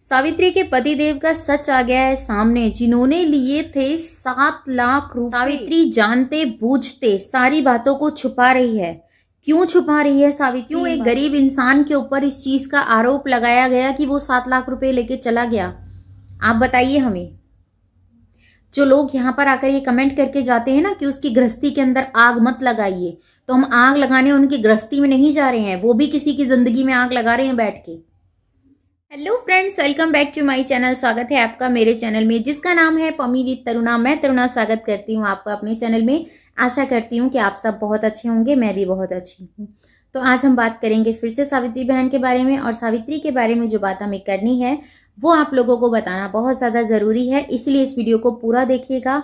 सावित्री के पति देव का सच आ गया है सामने जिन्होंने लिए थे सात लाख रुपए सावित्री जानते बूझते सारी बातों को छुपा रही है क्यों छुपा रही है सावित्री क्यों एक गरीब इंसान के ऊपर इस चीज का आरोप लगाया गया कि वो सात लाख रुपए लेके चला गया आप बताइए हमें जो लोग यहाँ पर आकर ये कमेंट करके जाते हैं ना कि उसकी गृहस्थी के अंदर आग मत लगाइए तो हम आग लगाने उनकी गृहस्थी में नहीं जा रहे हैं वो भी किसी की जिंदगी में आग लगा रहे हैं बैठ के hello friends welcome back to my channel स्वागत है आपका मेरे चैनल में जिसका नाम है पमी विद तरुणा मैं तरुणा स्वागत करती हूँ आपका अपने चैनल में आशा करती हूँ कि आप सब बहुत अच्छे होंगे मैं भी बहुत अच्छी हूँ तो आज हम बात करेंगे फिर से सावित्री बहन के बारे में और सावित्री के बारे में जो बात हमें करनी है वो आप लोगों को बताना बहुत ज़्यादा ज़रूरी है इसलिए इस वीडियो को पूरा देखिएगा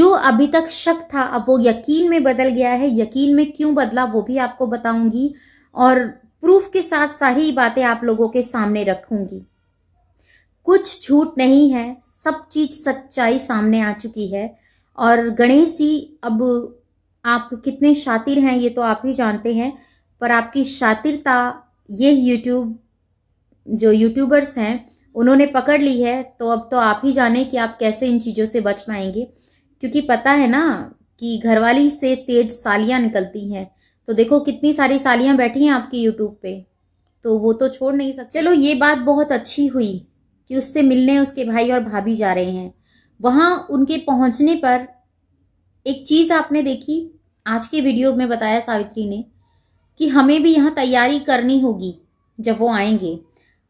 जो अभी तक शक था अब वो यकीन में बदल गया है यकीन में क्यों बदला वो भी आपको बताऊंगी और प्रूफ के साथ सारी बातें आप लोगों के सामने रखूंगी कुछ झूठ नहीं है सब चीज सच्चाई सामने आ चुकी है और गणेश जी अब आप कितने शातिर हैं ये तो आप ही जानते हैं पर आपकी शातिरता ये यूट्यूब जो यूट्यूबर्स हैं उन्होंने पकड़ ली है तो अब तो आप ही जाने कि आप कैसे इन चीज़ों से बच पाएंगे क्योंकि पता है ना कि घरवाली से तेज सालियाँ निकलती हैं तो देखो कितनी सारी सालियाँ बैठी हैं आपकी यूट्यूब पे तो वो तो छोड़ नहीं सकते चलो ये बात बहुत अच्छी हुई कि उससे मिलने उसके भाई और भाभी जा रहे हैं वहाँ उनके पहुँचने पर एक चीज़ आपने देखी आज के वीडियो में बताया सावित्री ने कि हमें भी यहाँ तैयारी करनी होगी जब वो आएंगे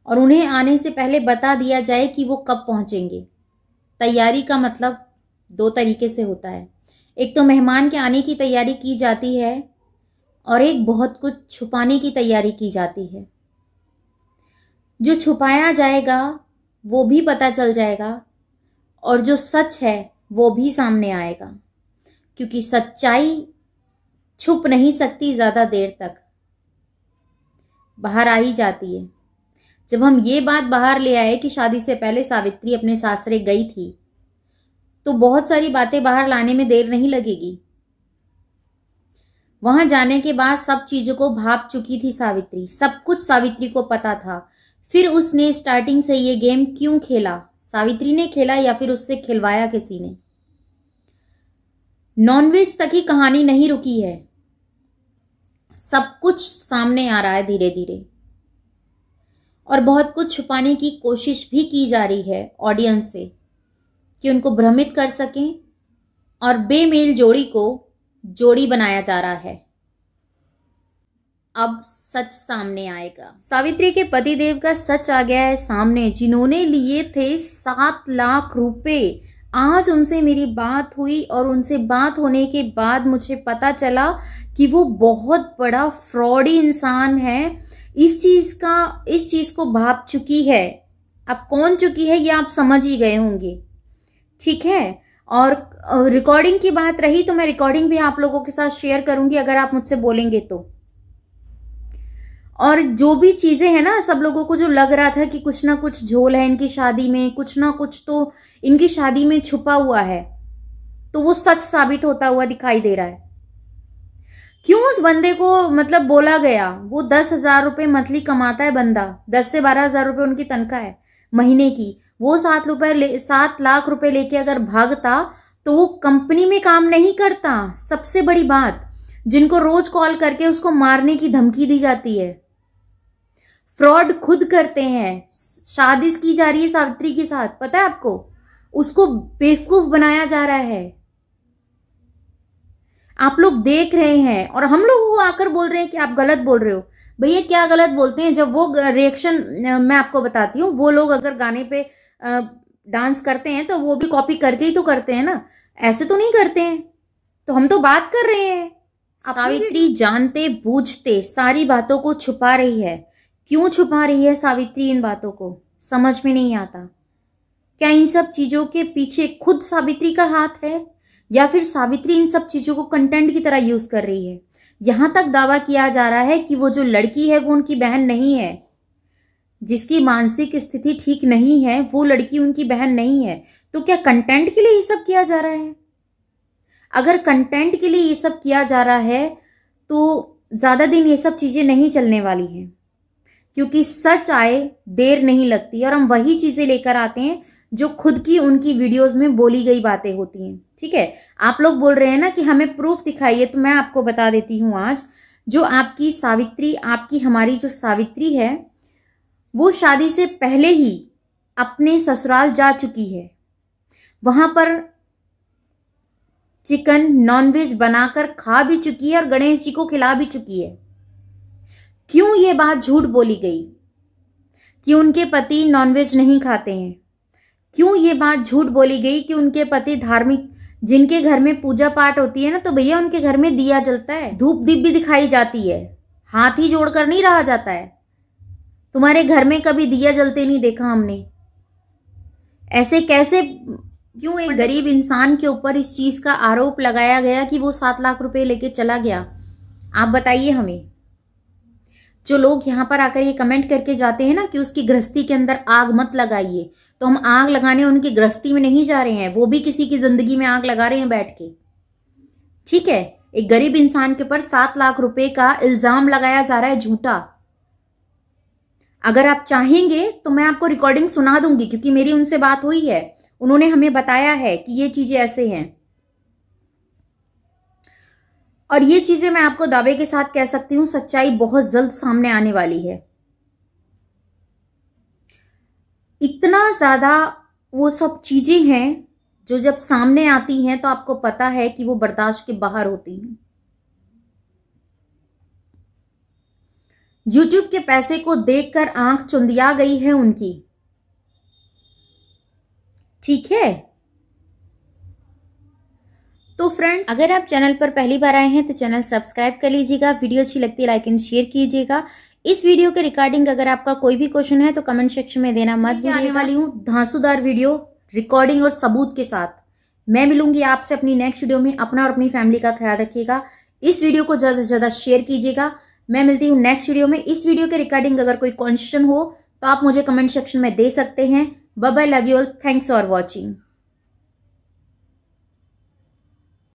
और उन्हें आने से पहले बता दिया जाए कि वो कब पहुँचेंगे तैयारी का मतलब दो तरीके से होता है एक तो मेहमान के आने की तैयारी की जाती है और एक बहुत कुछ छुपाने की तैयारी की जाती है जो छुपाया जाएगा वो भी पता चल जाएगा और जो सच है वो भी सामने आएगा क्योंकि सच्चाई छुप नहीं सकती ज़्यादा देर तक बाहर आ ही जाती है जब हम ये बात बाहर ले आए कि शादी से पहले सावित्री अपने सासरे गई थी तो बहुत सारी बातें बाहर लाने में देर नहीं लगेगी वहां जाने के बाद सब चीजों को भाप चुकी थी सावित्री सब कुछ सावित्री को पता था फिर उसने स्टार्टिंग से ये गेम क्यों खेला सावित्री ने खेला या फिर उससे खिलवाया किसी ने नॉनवेज तक ही कहानी नहीं रुकी है सब कुछ सामने आ रहा है धीरे धीरे और बहुत कुछ छुपाने की कोशिश भी की जा रही है ऑडियंस से कि उनको भ्रमित कर सकें और बेमेल जोड़ी को जोड़ी बनाया जा रहा है अब सच सामने आएगा सावित्री के पति देव का सच आ गया है सामने जिन्होंने लिए थे सात लाख रुपए आज उनसे मेरी बात हुई और उनसे बात होने के बाद मुझे पता चला कि वो बहुत बड़ा फ्रॉडी इंसान है इस चीज़ का इस चीज़ को भाप चुकी है अब कौन चुकी है ये आप समझ ही गए होंगे ठीक है और रिकॉर्डिंग की बात रही तो मैं रिकॉर्डिंग भी आप लोगों के साथ शेयर करूंगी अगर आप मुझसे बोलेंगे तो और जो भी चीज़ें हैं ना सब लोगों को जो लग रहा था कि कुछ ना कुछ झोल है इनकी शादी में कुछ ना कुछ तो इनकी शादी में छुपा हुआ है तो वो सच साबित होता हुआ दिखाई दे रहा है क्यों उस बंदे को मतलब बोला गया वो दस हजार रुपये मंथली कमाता है बंदा दस से बारह हजार रुपये उनकी तनख्वाह है महीने की वो सात रुपये सात लाख रुपए लेके अगर भागता तो वो कंपनी में काम नहीं करता सबसे बड़ी बात जिनको रोज कॉल करके उसको मारने की धमकी दी जाती है फ्रॉड खुद करते हैं शादी की जा रही है सावित्री के साथ पता है आपको उसको बेवकूफ बनाया जा रहा है आप लोग देख रहे हैं और हम लोग वो आकर बोल रहे हैं कि आप गलत बोल रहे हो भैया क्या गलत बोलते हैं जब वो रिएक्शन मैं आपको बताती हूँ वो लोग अगर गाने पे डांस करते हैं तो वो भी कॉपी करके ही तो करते हैं ना ऐसे तो नहीं करते हैं तो हम तो बात कर रहे हैं सावित्री जानते बूझते सारी बातों को छुपा रही है क्यों छुपा रही है सावित्री इन बातों को समझ में नहीं आता क्या इन सब चीज़ों के पीछे खुद सावित्री का हाथ है या फिर सावित्री इन सब चीज़ों को कंटेंट की तरह यूज़ कर रही है यहां तक दावा किया जा रहा है कि वो जो लड़की है वो उनकी बहन नहीं है जिसकी मानसिक स्थिति ठीक नहीं है वो लड़की उनकी बहन नहीं है तो क्या कंटेंट के लिए ये सब किया जा रहा है अगर कंटेंट के लिए ये सब किया जा रहा है तो ज़्यादा दिन ये सब चीज़ें नहीं चलने वाली हैं क्योंकि सच आए देर नहीं लगती और हम वही चीज़ें लेकर आते हैं जो खुद की उनकी वीडियोस में बोली गई बातें होती हैं ठीक है आप लोग बोल रहे हैं ना कि हमें प्रूफ दिखाइए तो मैं आपको बता देती हूँ आज जो आपकी सावित्री आपकी हमारी जो सावित्री है वो शादी से पहले ही अपने ससुराल जा चुकी है वहाँ पर चिकन नॉनवेज बनाकर खा भी चुकी है और गणेश जी को खिला भी चुकी है क्यों ये बात झूठ बोली गई कि उनके पति नॉनवेज नहीं खाते हैं क्यों ये बात झूठ बोली गई कि उनके पति धार्मिक जिनके घर में पूजा पाठ होती है ना तो भैया उनके घर में दिया जलता है धूप दीप भी दिखाई जाती है हाथ ही जोड़कर नहीं रहा जाता है तुम्हारे घर में कभी दिया जलते नहीं देखा हमने ऐसे कैसे क्यों एक मतलब- गरीब इंसान के ऊपर इस चीज़ का आरोप लगाया गया कि वो सात लाख रुपए लेके चला गया आप बताइए हमें जो लोग यहां पर आकर ये कमेंट करके जाते हैं ना कि उसकी गृहस्थी के अंदर आग मत लगाइए तो हम आग लगाने उनकी गृहस्थी में नहीं जा रहे हैं वो भी किसी की ज़िंदगी में आग लगा रहे हैं बैठ के ठीक है एक गरीब इंसान के ऊपर सात लाख रुपए का इल्ज़ाम लगाया जा रहा है झूठा अगर आप चाहेंगे तो मैं आपको रिकॉर्डिंग सुना दूंगी क्योंकि मेरी उनसे बात हुई है उन्होंने हमें बताया है कि ये चीजें ऐसे हैं और ये चीजें मैं आपको दावे के साथ कह सकती हूं सच्चाई बहुत जल्द सामने आने वाली है इतना ज्यादा वो सब चीजें हैं जो जब सामने आती हैं तो आपको पता है कि वो बर्दाश्त के बाहर होती हैं यूट्यूब के पैसे को देखकर आंख चुंदिया गई है उनकी ठीक है तो फ्रेंड्स अगर आप चैनल पर पहली बार आए हैं तो चैनल सब्सक्राइब कर लीजिएगा वीडियो अच्छी लगती है लाइक एंड शेयर कीजिएगा इस वीडियो के रिकॉर्डिंग अगर आपका कोई भी क्वेश्चन है तो कमेंट सेक्शन में देना मत आने वाली हूँ धांसूदार वीडियो रिकॉर्डिंग और सबूत के साथ मैं मिलूंगी आपसे अपनी नेक्स्ट वीडियो में अपना और अपनी फैमिली का ख्याल रखिएगा इस वीडियो को ज़्यादा से ज़्यादा शेयर कीजिएगा मैं मिलती हूँ नेक्स्ट वीडियो में इस वीडियो के रिकॉर्डिंग अगर कोई क्वेश्चन हो तो आप मुझे कमेंट सेक्शन में दे सकते हैं bye love you all thanks for watching